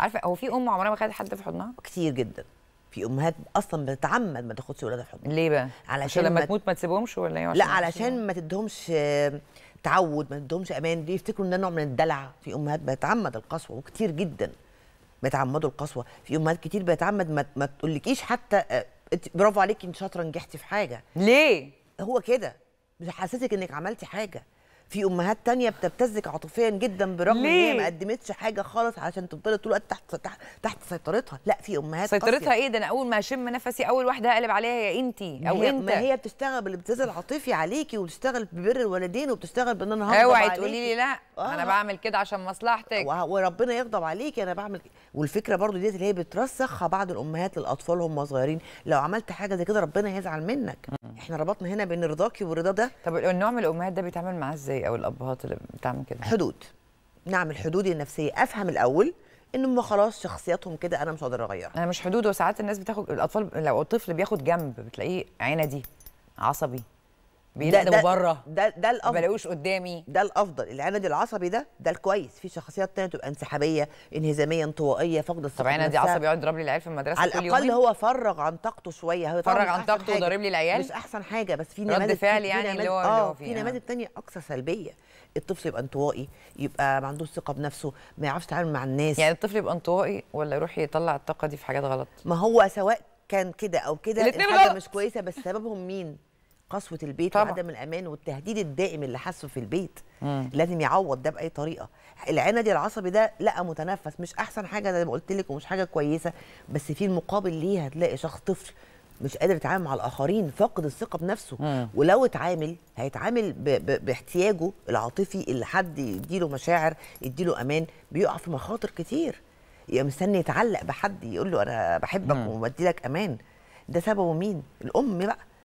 عارفه هو في ام عمرها ما خدت حد في حضنها كتير جدا في امهات اصلا بتتعمد ما تاخدش ولادها في حضنها ليه بقى علشان لما تموت ما تسيبهمش ولا ايه لا علشان ما تدهمش تعود ما تدهمش امان بيفتكروا ان ده نوع من الدلع في امهات بتتعمد القسوه وكتير جدا بيتعمدوا القسوه في امهات كتير بتتعمد ما, ما تقولكيش حتى آه، برافو عليكي انت شاطره نجحتي في حاجه ليه هو كده مش حاسسك انك عملتي حاجه في امهات تانية بتبتزك عاطفيا جدا برغم ان هي ما قدمتش حاجه خالص عشان تفضل طول الوقت تحت تحت تحت سيطرتها لا في امهات سيطرتها قصية. ايه ده انا اول ما اشم نفسي اول واحده اقلب عليها يا انتي او هي انت ما هي بتشتغل بالابتزاز العاطفي عليكي وبتشتغل ببر الوالدين وبتشتغل بان انا اوعي تقولي لي لا آه. انا بعمل كده عشان مصلحتك وربنا يغضب عليكي انا بعمل كده. والفكره برضو ديت اللي هي بترسخها بعض الامهات للاطفال هم صغيرين لو عملت حاجه زي كده ربنا هيزعل منك احنا ربطنا هنا بين رضاكي ورضا ده طب النوع من الامهات ده بيتعامل معاه ازاي الازاي او الابهات اللي بتعمل كده حدود نعمل حدود النفسيه افهم الاول ان هم خلاص شخصياتهم كده انا مش هقدر اغيرها انا مش حدود وساعات الناس بتاخد الاطفال لو الطفل بياخد جنب بتلاقيه عينه دي عصبي بيدقنوا بره ده ده الافضل ما بلاقوش قدامي ده الافضل العنادي العصبي ده ده الكويس في شخصيات تانية تبقى انسحابيه انهزاميه انطوائيه فقد الثقه طب عنادي عصبي يقعد يضرب لي العيال في المدرسه على كل يوم الاقل هو فرغ عن طاقته شويه هو فرغ عن طاقته وضارب لي العيال مش احسن حاجه بس في نماذج رد فعل يعني اللي هو اه في نماذج تانية اكثر سلبيه الطفل يبقى انطوائي يبقى ما عندوش ثقه بنفسه ما يعرفش يتعامل مع الناس يعني الطفل يبقى انطوائي ولا يروح يطلع الطاقه دي في حاجات غلط ما هو سواء كان كده او كده الاثنين مش كويسه بس سببهم مين قسوه البيت طبعا. وعدم الامان والتهديد الدائم اللي حاسه في البيت مم. لازم يعوض ده باي طريقه العنادي العصبي ده لا متنفس مش احسن حاجه زي ما قلت لك ومش حاجه كويسه بس في المقابل ليه هتلاقي شخص طفل مش قادر يتعامل مع الاخرين فاقد الثقه بنفسه مم. ولو اتعامل هيتعامل ب... ب... باحتياجه العاطفي اللي حد يديله مشاعر يديله امان بيقع في مخاطر كتير يبقى مستني يتعلق بحد يقول له انا بحبك وبدي لك امان ده سببه مين الام بقى